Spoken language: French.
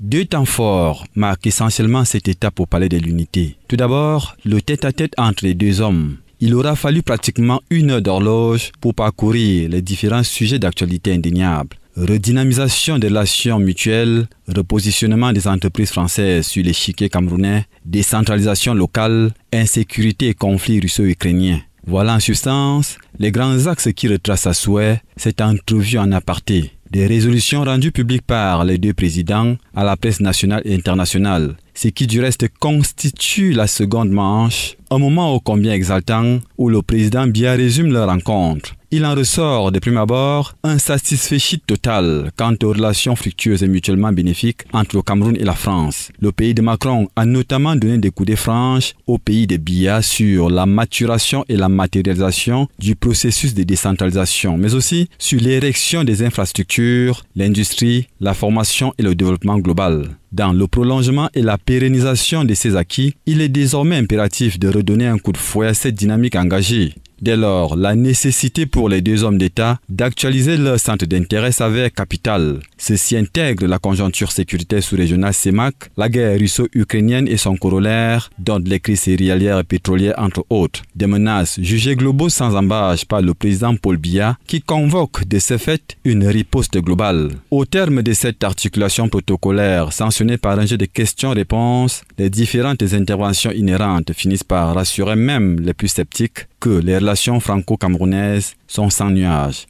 Deux temps forts marquent essentiellement cette étape au Palais de l'Unité. Tout d'abord, le tête-à-tête entre les deux hommes. Il aura fallu pratiquement une heure d'horloge pour parcourir les différents sujets d'actualité indéniables. Redynamisation des relations mutuelles, repositionnement des entreprises françaises sur les chiquets camerounais, décentralisation locale, insécurité et conflits russo-ukrainiens. Voilà en substance les grands axes qui retracent à souhait cette entrevue en aparté des résolutions rendues publiques par les deux présidents à la presse nationale et internationale, ce qui du reste constitue la seconde manche, un moment ô combien exaltant où le président Bia résume leur rencontre il en ressort de prime abord un satisfait total quant aux relations fructueuses et mutuellement bénéfiques entre le Cameroun et la France. Le pays de Macron a notamment donné des coups de franche au pays de Bia sur la maturation et la matérialisation du processus de décentralisation, mais aussi sur l'érection des infrastructures, l'industrie, la formation et le développement global. Dans le prolongement et la pérennisation de ces acquis, il est désormais impératif de redonner un coup de fouet à cette dynamique engagée. Dès lors, la nécessité pour les deux hommes d'État d'actualiser leur centre d'intérêt s'avère capital. Ceci intègre la conjoncture sécuritaire sous-régionale CEMAC, la guerre russo-ukrainienne et son corollaire, dont les crises céréalières et pétrolières entre autres. Des menaces jugées globaux sans embâche par le président Paul Biya, qui convoque de ce fait une riposte globale. Au terme de cette articulation protocolaire sanctionnée par un jeu de questions-réponses, les différentes interventions inhérentes finissent par rassurer même les plus sceptiques que les relations franco-camerounaises sont sans nuages